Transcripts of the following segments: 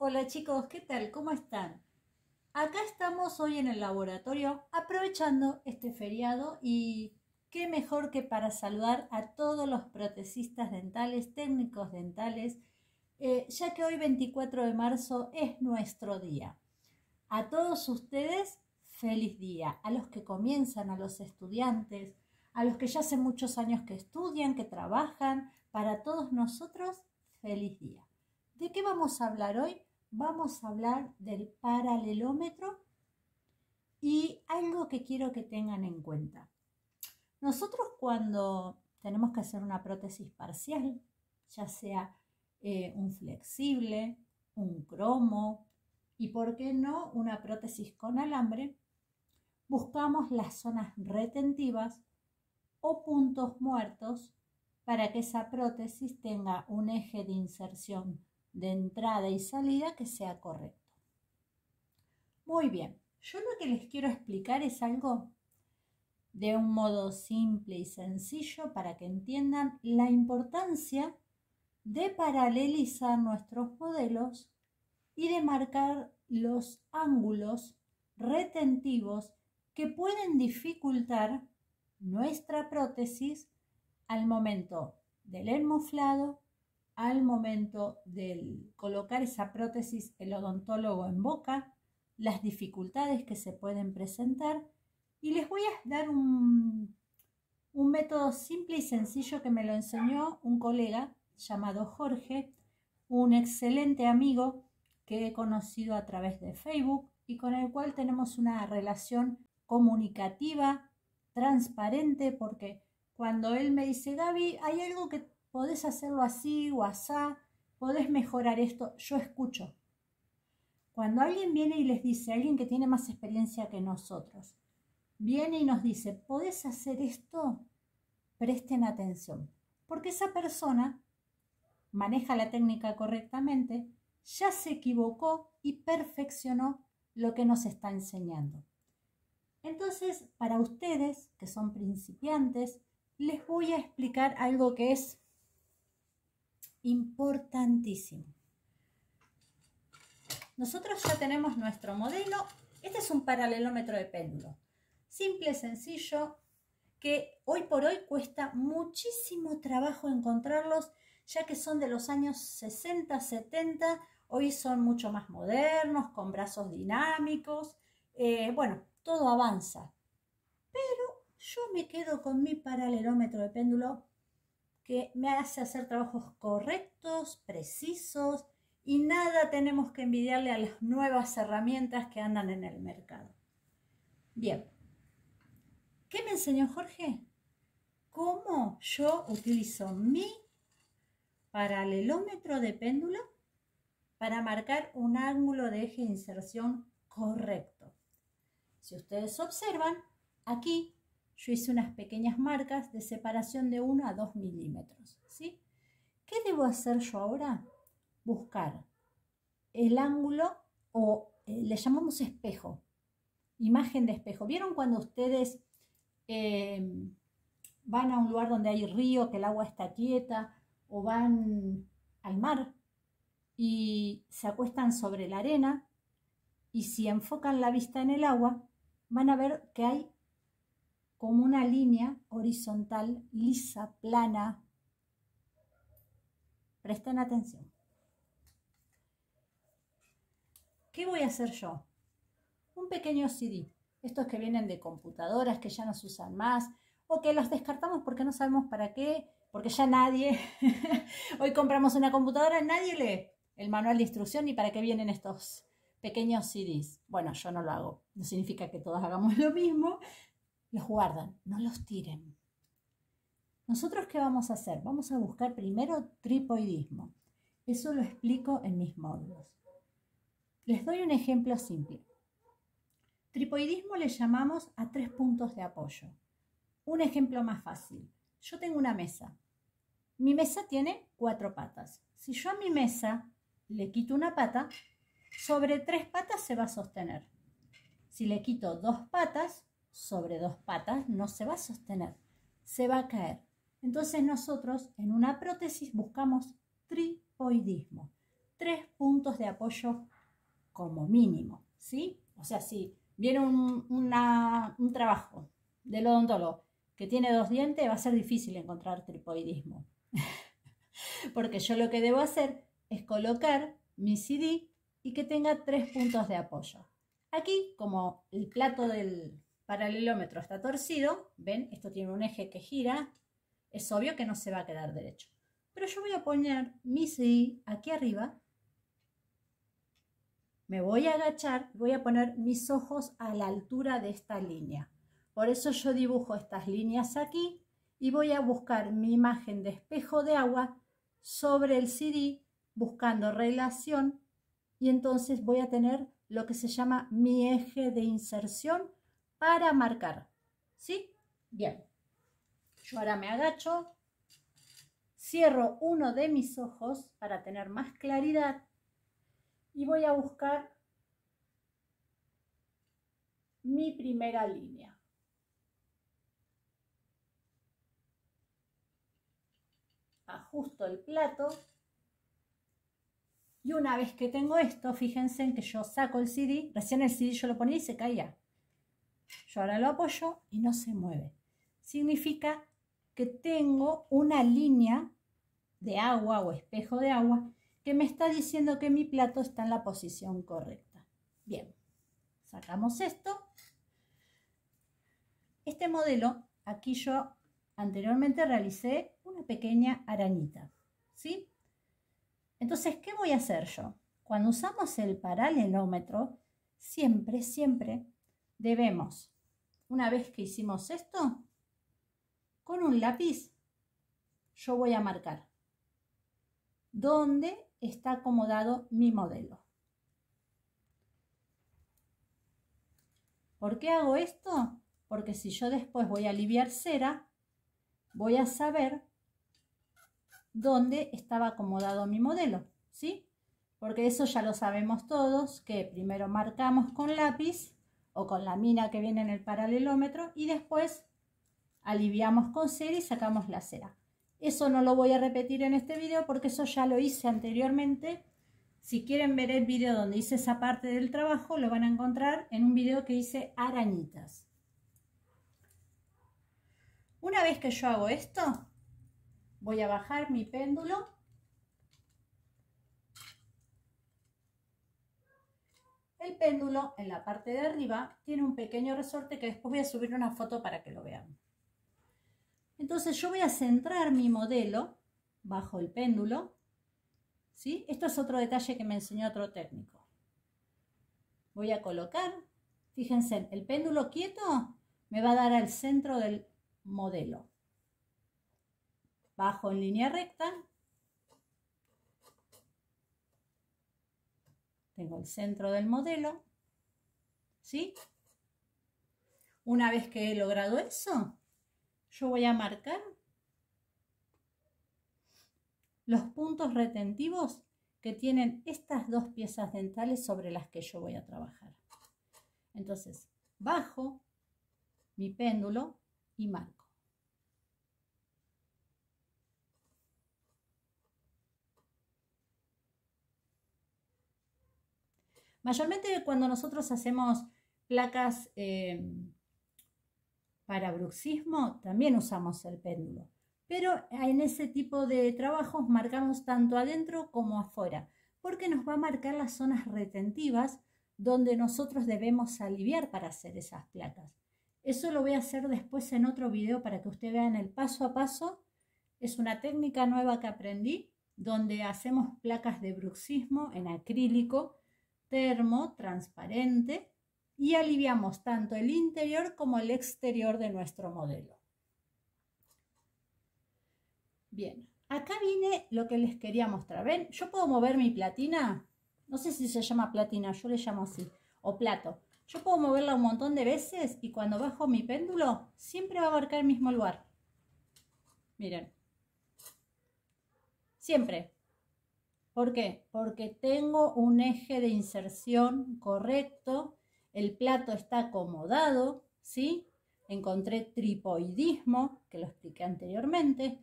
Hola chicos, ¿qué tal? ¿Cómo están? Acá estamos hoy en el laboratorio aprovechando este feriado y qué mejor que para saludar a todos los protecistas dentales, técnicos dentales, eh, ya que hoy 24 de marzo es nuestro día. A todos ustedes, feliz día. A los que comienzan, a los estudiantes, a los que ya hace muchos años que estudian, que trabajan, para todos nosotros, feliz día. ¿De qué vamos a hablar hoy? vamos a hablar del paralelómetro y algo que quiero que tengan en cuenta. Nosotros cuando tenemos que hacer una prótesis parcial, ya sea eh, un flexible, un cromo y, por qué no, una prótesis con alambre, buscamos las zonas retentivas o puntos muertos para que esa prótesis tenga un eje de inserción de entrada y salida que sea correcto. Muy bien, yo lo que les quiero explicar es algo de un modo simple y sencillo para que entiendan la importancia de paralelizar nuestros modelos y de marcar los ángulos retentivos que pueden dificultar nuestra prótesis al momento del enmuflado al momento de colocar esa prótesis el odontólogo en boca, las dificultades que se pueden presentar y les voy a dar un, método simple y sencillo que me lo enseñó un colega llamado Jorge, un excelente amigo que he conocido a través de Facebook y con el cual tenemos una relación comunicativa, transparente, porque cuando él me dice, Gaby, hay algo que podés hacerlo así o así. podés mejorar esto, yo escucho. Cuando alguien viene y les dice, alguien que tiene más experiencia que nosotros, viene y nos dice, podés hacer esto, presten atención, porque esa persona maneja la técnica correctamente, ya se equivocó y perfeccionó lo que nos está enseñando. Entonces, para ustedes que son principiantes, les voy a explicar algo que es importantísimo. Nosotros ya tenemos nuestro modelo. Este es un paralelómetro de péndulo. Simple, sencillo, que hoy por hoy cuesta muchísimo trabajo encontrarlos, ya que son de los años 60, 70. Hoy son mucho más modernos, con brazos dinámicos. Eh, bueno, todo avanza. Pero yo me quedo con mi paralelómetro de péndulo que me hace hacer trabajos correctos, precisos y nada tenemos que envidiarle a las nuevas herramientas que andan en el mercado. Bien, ¿qué me enseñó Jorge? Cómo yo utilizo mi paralelómetro de péndulo para marcar un ángulo de eje de inserción correcto. Si ustedes observan, aquí yo hice unas pequeñas marcas de separación de 1 a 2 milímetros. ¿sí? ¿Qué debo hacer yo ahora? Buscar el ángulo o eh, le llamamos espejo, imagen de espejo. ¿Vieron cuando ustedes em, van a un lugar donde hay río, que el agua está quieta, o van al mar y se acuestan sobre la arena y si enfocan la vista en el agua, van a ver que hay como una línea horizontal lisa, plana. Presten atención. ¿Qué voy a hacer yo? Un pequeño CD. Estos que vienen de computadoras, que ya no se usan más, o que los descartamos porque no sabemos para qué, porque ya nadie, hoy compramos una computadora, nadie lee el manual de instrucción y para qué vienen estos pequeños CDs. Bueno, yo no lo hago, no significa que todos hagamos lo mismo, los guardan, no los tiren. Nosotros qué vamos a hacer? Vamos a buscar primero tripoidismo. Eso lo explico en mis módulos. Les doy un ejemplo simple. Tripoidismo le llamamos a tres puntos de apoyo. Un ejemplo más fácil. Yo tengo una mesa. Mi mesa tiene cuatro patas. Si yo a mi mesa le quito una pata, sobre tres patas se va a sostener. Si le quito dos patas, sobre dos patas no se va a sostener, se va a caer. Entonces nosotros en una prótesis buscamos tripoidismo, tres puntos de apoyo como mínimo, ¿sí? O sea, si viene un, un trabajo del odontólogo que tiene dos dientes, va a ser difícil encontrar tripoidismo. Porque yo lo que debo hacer es colocar mi CD y que tenga tres puntos de apoyo. Aquí, como el plato del, paralelómetro está torcido, ven, esto tiene un eje que gira, es obvio que no se va a quedar derecho. Pero yo voy a poner mi CD aquí arriba, me voy a agachar, voy a poner mis ojos a la altura de esta línea. Por eso yo dibujo estas líneas aquí y voy a buscar mi imagen de espejo de agua sobre el CD buscando relación y entonces voy a tener lo que se llama mi eje de inserción para marcar. ¿Sí? Bien. Yo ahora me agacho, cierro uno de mis ojos para tener más claridad y voy a buscar mi primera línea. Ajusto el plato y una vez que tengo esto, fíjense en que yo saco el CD, recién el CD yo lo ponía y se caía. Yo ahora lo apoyo y no se mueve. Significa que tengo una línea de agua o espejo de agua que me está diciendo que mi plato está en la posición correcta. Bien, sacamos esto. Este modelo, aquí yo anteriormente realicé una pequeña arañita, ¿sí? Entonces, ¿qué voy a hacer yo? Cuando usamos el paralelómetro, siempre, siempre debemos, una vez que hicimos esto, con un lápiz yo voy a marcar dónde está acomodado mi modelo. ¿Por qué hago esto? Porque si yo después voy a aliviar cera, voy a saber dónde estaba acomodado mi modelo, ¿sí? Porque eso ya lo sabemos todos, que primero marcamos con lápiz o con la mina que viene en el paralelómetro y después aliviamos con cera y sacamos la cera. Eso no lo voy a repetir en este video porque eso ya lo hice anteriormente. Si quieren ver el video donde hice esa parte del trabajo, lo van a encontrar en un video que hice arañitas. Una vez que yo hago esto, voy a bajar mi péndulo péndulo en la parte de arriba tiene un pequeño resorte que después voy a subir una foto para que lo vean. Entonces yo voy a centrar mi modelo bajo el péndulo. ¿sí? Esto es otro detalle que me enseñó otro técnico. Voy a colocar, fíjense, el péndulo quieto me va a dar al centro del modelo. Bajo en línea recta, Tengo el centro del modelo, ¿sí? Una vez que he logrado eso, yo voy a marcar los puntos retentivos que tienen estas dos piezas dentales sobre las que yo voy a trabajar. Entonces, bajo mi péndulo y marco. Mayormente cuando nosotros hacemos placas eh, para bruxismo, también usamos el péndulo. Pero en ese tipo de trabajos marcamos tanto adentro como afuera, porque nos va a marcar las zonas retentivas donde nosotros debemos aliviar para hacer esas placas. Eso lo voy a hacer después en otro video para que ustedes vean el paso a paso. Es una técnica nueva que aprendí donde hacemos placas de bruxismo en acrílico termo transparente y aliviamos tanto el interior como el exterior de nuestro modelo. Bien, acá viene lo que les quería mostrar. ¿Ven? Yo puedo mover mi platina. No sé si se llama platina, yo le llamo así, o plato. Yo puedo moverla un montón de veces y cuando bajo mi péndulo siempre va a marcar el mismo lugar. Miren. Siempre. ¿Por qué? Porque tengo un eje de inserción correcto, el plato está acomodado, ¿sí? Encontré tripoidismo, que lo expliqué anteriormente.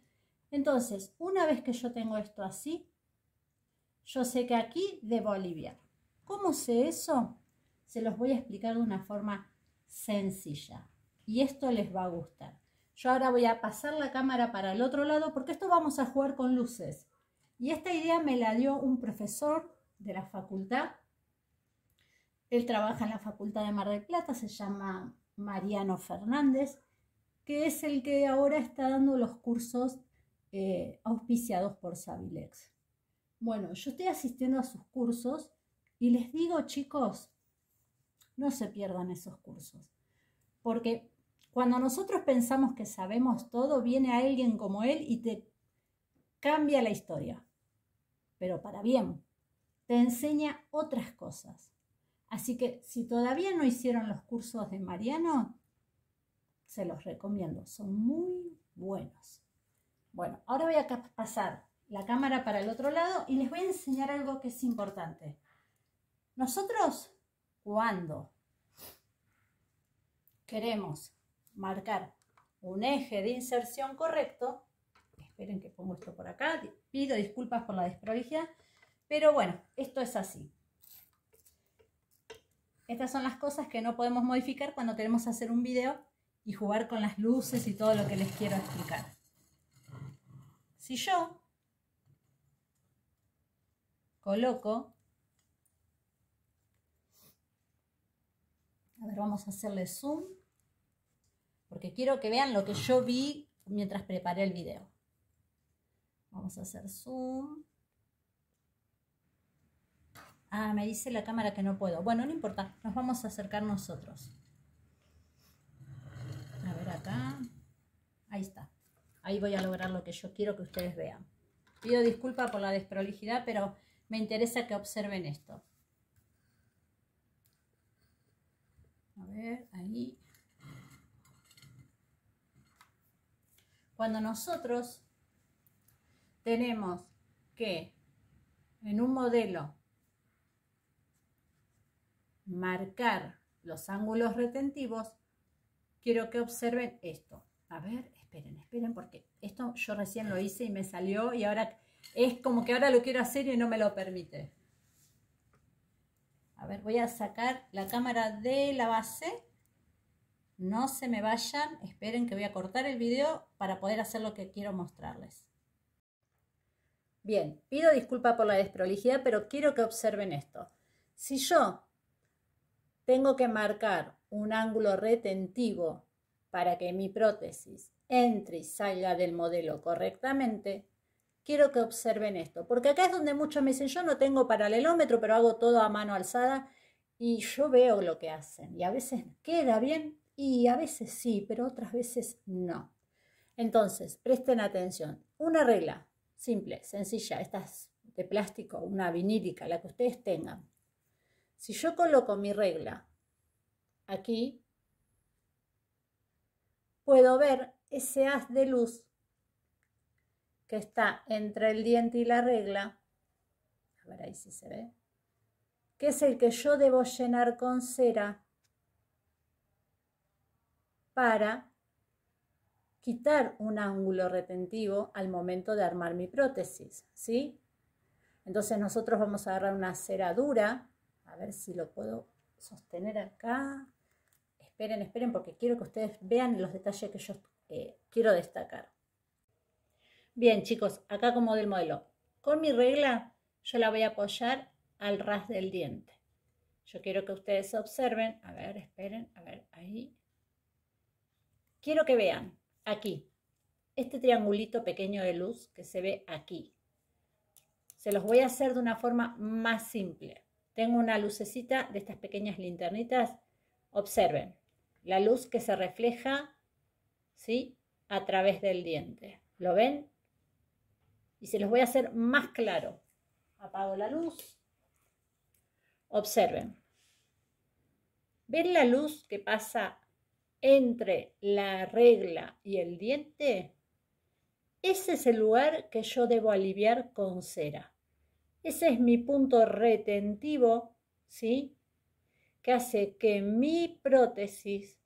Entonces, una vez que yo tengo esto así, yo sé que aquí debo aliviar. ¿Cómo sé eso? Se los voy a explicar de una forma sencilla. Y esto les va a gustar. Yo ahora voy a pasar la cámara para el otro lado porque esto vamos a jugar con luces. Y esta idea me la dio un profesor de la facultad. Él trabaja en la Facultad de Mar del Plata, se llama Mariano Fernández, que es el que ahora está dando los cursos eh, auspiciados por Savilex. Bueno, yo estoy asistiendo a sus cursos y les digo, chicos, no se pierdan esos cursos, porque cuando nosotros pensamos que sabemos todo, viene alguien como él y te cambia la historia pero para bien. Te enseña otras cosas. Así que si todavía no hicieron los cursos de Mariano, se los recomiendo, son muy buenos. Bueno, ahora voy a pasar la cámara para el otro lado y les voy a enseñar algo que es importante. Nosotros, cuando queremos marcar un eje de inserción correcto, esperen que pongo esto por acá, Pido disculpas por la desprolijidad, pero bueno, esto es así. Estas son las cosas que no podemos modificar cuando queremos hacer un video y jugar con las luces y todo lo que les quiero explicar. Si yo coloco, a ver, vamos a hacerle zoom, porque quiero que vean lo que yo vi mientras preparé el video. Vamos a hacer zoom. Ah, me dice la cámara que no puedo. Bueno, no importa, nos vamos a acercar nosotros. A ver acá. Ahí está. Ahí voy a lograr lo que yo quiero que ustedes vean. Pido disculpa por la desprolijidad, pero me interesa que observen esto. A ver, ahí. Cuando nosotros tenemos que en un modelo marcar los ángulos retentivos, quiero que observen esto. A ver, esperen, esperen, porque esto yo recién lo hice y me salió y ahora es como que ahora lo quiero hacer y no me lo permite. A ver, voy a sacar la cámara de la base. No se me vayan, esperen que voy a cortar el video para poder hacer lo que quiero mostrarles. Bien, pido disculpa por la desprolijidad, pero quiero que observen esto. Si yo tengo que marcar un ángulo retentivo para que mi prótesis entre y salga del modelo correctamente, quiero que observen esto, porque acá es donde muchos me dicen, yo no tengo paralelómetro, pero hago todo a mano alzada y yo veo lo que hacen y a veces queda bien y a veces sí, pero otras veces no. Entonces, presten atención. Una regla, simple, sencilla, estas de plástico, una vinílica, la que ustedes tengan. Si yo coloco mi regla aquí, puedo ver ese haz de luz que está entre el diente y la regla, a ver ahí si se ve, que es el que yo debo llenar con cera para quitar un ángulo retentivo al momento de armar mi prótesis, ¿sí? Entonces nosotros vamos a agarrar una cera dura, a ver si lo puedo sostener acá. Esperen, esperen, porque quiero que ustedes vean los detalles que yo eh, quiero destacar. Bien, chicos, acá como del modelo. Con mi regla yo la voy a apoyar al ras del diente. Yo quiero que ustedes observen, a ver, esperen, a ver, ahí. Quiero que vean aquí. Este triangulito pequeño de luz que se ve aquí. Se los voy a hacer de una forma más simple. Tengo una lucecita de estas pequeñas linternitas. Observen la luz que se refleja ¿sí? a través del diente. ¿Lo ven? Y se los voy a hacer más claro. Apago la luz. Observen. ¿Ven la luz que pasa entre la regla y el diente, ese es el lugar que yo debo aliviar con cera. Ese es mi punto retentivo, ¿sí? Que hace que mi prótesis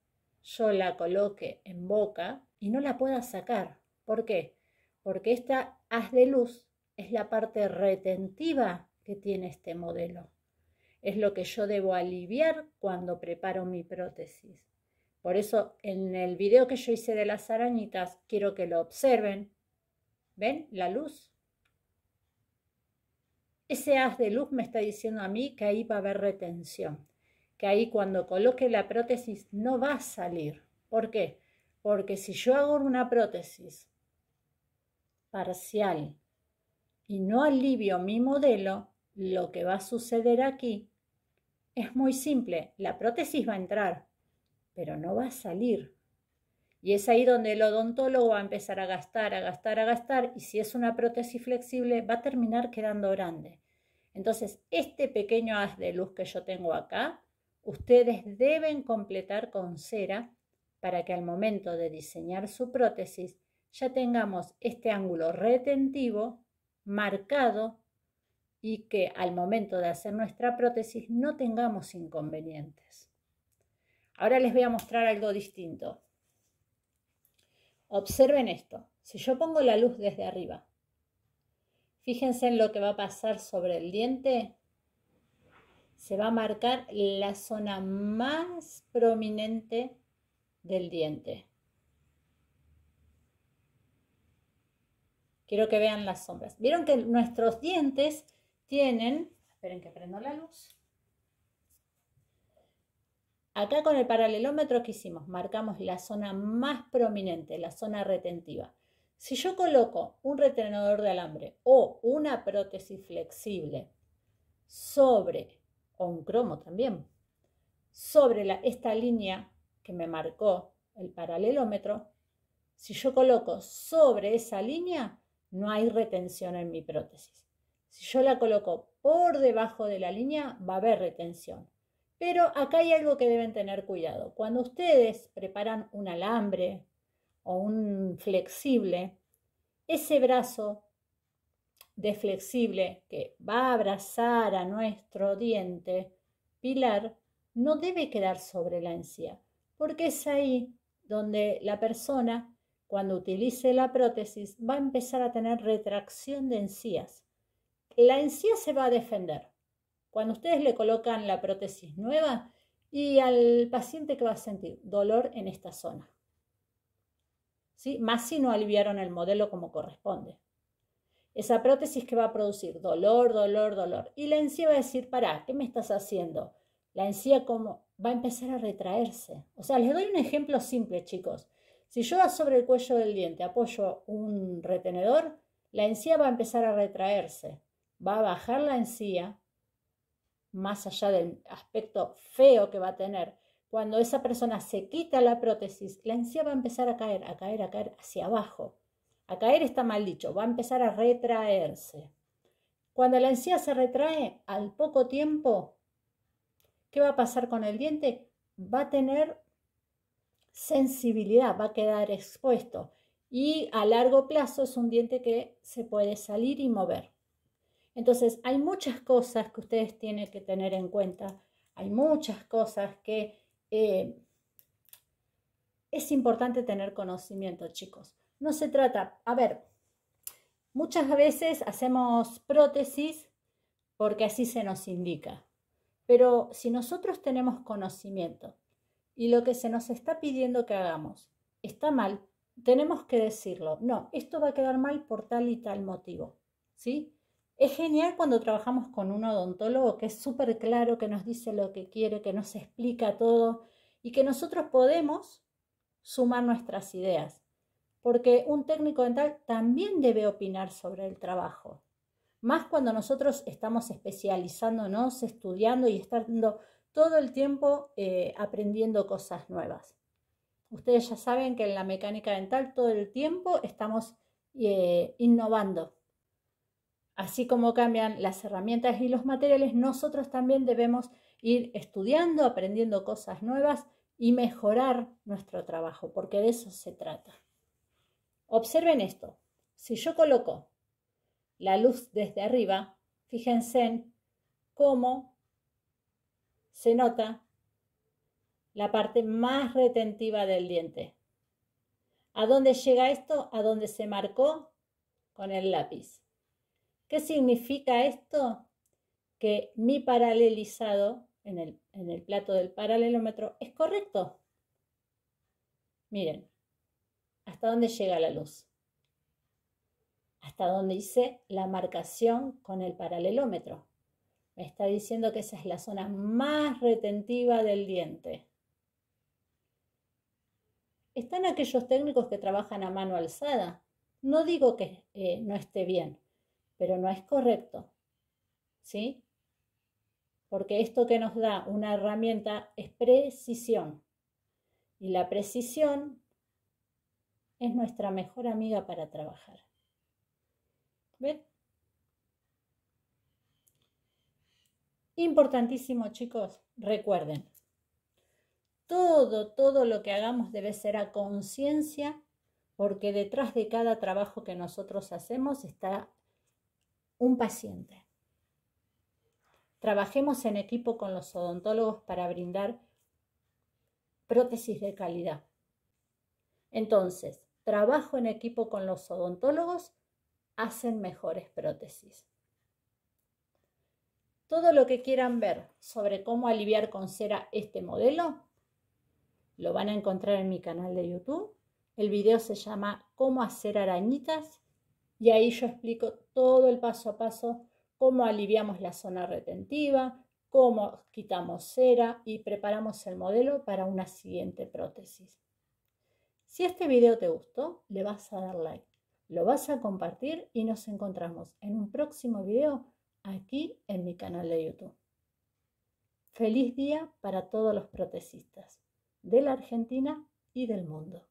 yo la coloque en boca y no la pueda sacar. ¿Por qué? Porque esta haz de luz es la parte retentiva que tiene este modelo. Es lo que yo debo aliviar cuando preparo mi prótesis. Por eso en el video que yo hice de las arañitas, quiero que lo observen. ¿Ven la luz? Ese haz de luz me está diciendo a mí que ahí va a haber retención, que ahí cuando coloque la prótesis no va a salir. ¿Por qué? Porque si yo hago una prótesis parcial y no alivio mi modelo, lo que va a suceder aquí es muy simple, la prótesis va a entrar, pero no va a salir. Y es ahí donde el odontólogo va a empezar a gastar, a gastar, a gastar, y si es una prótesis flexible, va a terminar quedando grande. Entonces, este pequeño haz de luz que yo tengo acá, ustedes deben completar con cera para que al momento de diseñar su prótesis ya tengamos este ángulo retentivo marcado y que al momento de hacer nuestra prótesis no tengamos inconvenientes. Ahora les voy a mostrar algo distinto. Observen esto. Si yo pongo la luz desde arriba, fíjense en lo que va a pasar sobre el diente. Se va a marcar la zona más prominente del diente. Quiero que vean las sombras. Vieron que nuestros dientes tienen, esperen que prendo la luz, Acá con el paralelómetro que hicimos, marcamos la zona más prominente, la zona retentiva. Si yo coloco un retenedor de alambre o una prótesis flexible sobre, o un cromo también, sobre esta línea que me marcó el paralelómetro, si yo coloco sobre esa línea, no hay retención en mi prótesis. Si yo la coloco por debajo de la línea, va a haber retención. Pero acá hay algo que deben tener cuidado. Cuando ustedes preparan un alambre o un flexible, ese brazo de flexible que va a abrazar a nuestro diente pilar no debe quedar sobre la encía, porque es ahí donde la persona, cuando utilice la prótesis, va a empezar a tener retracción de encías. La encía se va a defender, cuando ustedes le colocan la prótesis nueva, y al paciente que va a sentir dolor en esta zona. ¿Sí? Más si no aliviaron el modelo como corresponde. Esa prótesis que va a producir dolor, dolor, dolor. Y la encía va a decir, pará, ¿qué me estás haciendo? La encía como va a empezar a retraerse. O sea, les doy un ejemplo simple, chicos. Si yo sobre el cuello del diente apoyo un retenedor, la encía va a empezar a retraerse. Va a bajar la encía, más allá del aspecto feo que va a tener, cuando esa persona se quita la prótesis, la encía va a empezar a caer, a caer, a caer hacia abajo. A caer está mal dicho, va a empezar a retraerse. Cuando la encía se retrae, al poco tiempo, ¿qué va a pasar con el diente? Va a tener sensibilidad, va a quedar expuesto. Y a largo plazo es un diente que se puede salir y mover. Entonces, hay muchas cosas que ustedes tienen que tener en cuenta, hay muchas cosas que eh, es importante tener conocimiento, chicos. No se trata, a ver, muchas veces hacemos prótesis porque así se nos indica, pero si nosotros tenemos conocimiento y lo que se nos está pidiendo que hagamos está mal, tenemos que decirlo, no, esto va a quedar mal por tal y tal motivo, ¿sí? Es genial cuando trabajamos con un odontólogo que es súper claro, que nos dice lo que quiere, que nos explica todo y que nosotros podemos sumar nuestras ideas. Porque un técnico dental también debe opinar sobre el trabajo. Más cuando nosotros estamos especializándonos, estudiando y estando todo el tiempo eh, aprendiendo cosas nuevas. Ustedes ya saben que en la mecánica dental todo el tiempo estamos eh, innovando Así como cambian las herramientas y los materiales, nosotros también debemos ir estudiando, aprendiendo cosas nuevas y mejorar nuestro trabajo, porque de eso se trata. Observen esto. Si yo coloco la luz desde arriba, fíjense en cómo se nota la parte más retentiva del diente. ¿A dónde llega esto? A dónde se marcó con el lápiz. ¿Qué significa esto? Que mi paralelizado en el, plato del paralelómetro es correcto. Miren, ¿hasta dónde llega la luz? Hasta dónde hice la marcación con el paralelómetro. Me está diciendo que esa es la zona más retentiva del diente. Están aquellos técnicos que trabajan a mano alzada. No digo que eh, no esté bien, pero no es correcto. ¿Sí? Porque esto que nos da una herramienta es precisión. Y la precisión es nuestra mejor amiga para trabajar. ¿Ven? Importantísimo, chicos, recuerden, todo, todo lo que hagamos debe ser a conciencia porque detrás de cada trabajo que nosotros hacemos está un paciente. Trabajemos en equipo con los odontólogos para brindar prótesis de calidad. Entonces, trabajo en equipo con los odontólogos hacen mejores prótesis. Todo lo que quieran ver sobre cómo aliviar con cera este modelo, lo van a encontrar en mi canal de YouTube. El video se llama Cómo hacer arañitas y ahí yo explico todo el paso a paso, cómo aliviamos la zona retentiva, cómo quitamos cera y preparamos el modelo para una siguiente prótesis. Si este video te gustó, le vas a dar like, lo vas a compartir y nos encontramos en un próximo video aquí en mi canal de YouTube. Feliz día para todos los protecistas de la Argentina y del mundo.